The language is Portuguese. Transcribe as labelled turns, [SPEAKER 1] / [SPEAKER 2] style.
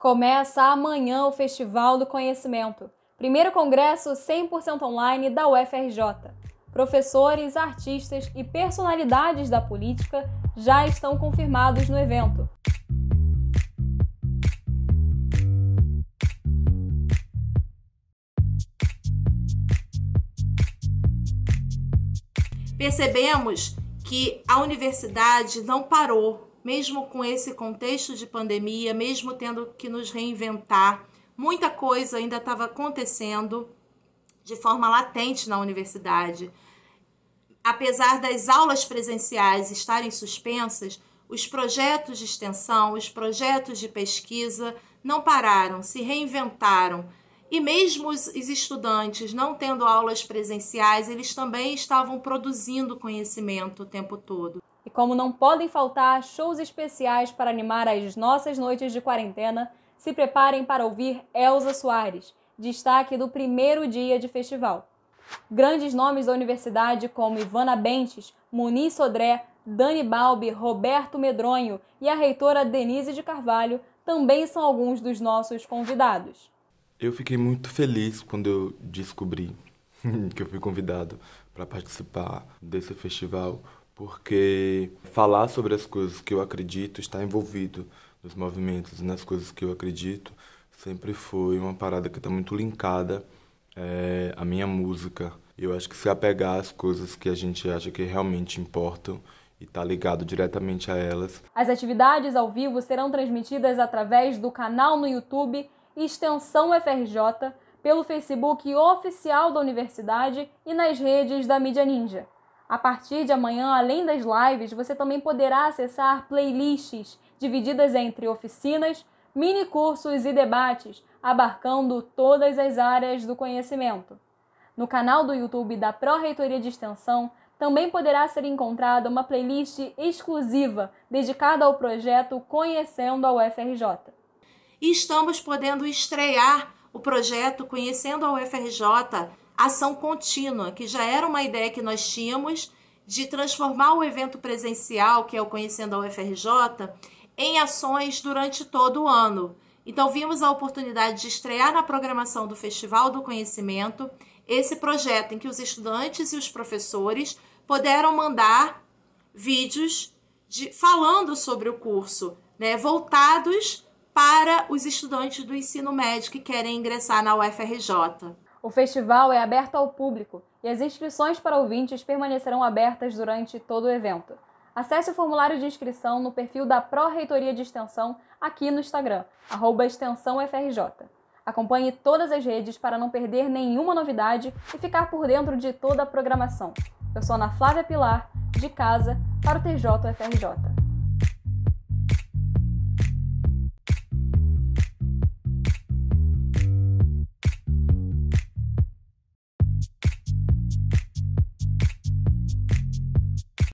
[SPEAKER 1] Começa amanhã o Festival do Conhecimento, primeiro congresso 100% online da UFRJ. Professores, artistas e personalidades da política já estão confirmados no evento.
[SPEAKER 2] Percebemos que a universidade não parou mesmo com esse contexto de pandemia, mesmo tendo que nos reinventar, muita coisa ainda estava acontecendo de forma latente na universidade. Apesar das aulas presenciais estarem suspensas, os projetos de extensão, os projetos de pesquisa não pararam, se reinventaram. E mesmo os estudantes não tendo
[SPEAKER 1] aulas presenciais, eles também estavam produzindo conhecimento o tempo todo. E como não podem faltar shows especiais para animar as nossas noites de quarentena, se preparem para ouvir Elsa Soares, destaque do primeiro dia de festival. Grandes nomes da universidade como Ivana Bentes, Muniz Sodré, Dani Balbi, Roberto Medronho e a reitora Denise de Carvalho também são alguns dos nossos convidados.
[SPEAKER 3] Eu fiquei muito feliz quando eu descobri que eu fui convidado para participar desse festival, porque falar sobre as coisas que eu acredito, estar envolvido nos movimentos, nas coisas que eu acredito, sempre foi uma parada que está muito linkada é, à minha música. Eu acho que se apegar às coisas que a gente acha que realmente importam e tá ligado diretamente a elas.
[SPEAKER 1] As atividades ao vivo serão transmitidas através do canal no YouTube Extensão FRJ, pelo Facebook oficial da universidade e nas redes da mídia ninja. A partir de amanhã, além das lives, você também poderá acessar playlists divididas entre oficinas, mini cursos e debates, abarcando todas as áreas do conhecimento. No canal do YouTube da Pró-Reitoria de Extensão, também poderá ser encontrada uma playlist exclusiva dedicada ao projeto Conhecendo a UFRJ.
[SPEAKER 2] E estamos podendo estrear o projeto Conhecendo a UFRJ ação contínua, que já era uma ideia que nós tínhamos de transformar o evento presencial, que é o Conhecendo a UFRJ, em ações durante todo o ano. Então, vimos a oportunidade de estrear na programação do Festival do Conhecimento esse projeto em que os estudantes e os professores puderam mandar vídeos de, falando sobre o curso, né, voltados para os estudantes do ensino médio que querem ingressar na UFRJ.
[SPEAKER 1] O festival é aberto ao público e as inscrições para ouvintes permanecerão abertas durante todo o evento. Acesse o formulário de inscrição no perfil da Pró-Reitoria de Extensão aqui no Instagram, extensãofrj. Acompanhe todas as redes para não perder nenhuma novidade e ficar por dentro de toda a programação. Eu sou Ana Flávia Pilar, de casa, para o TJFRJ.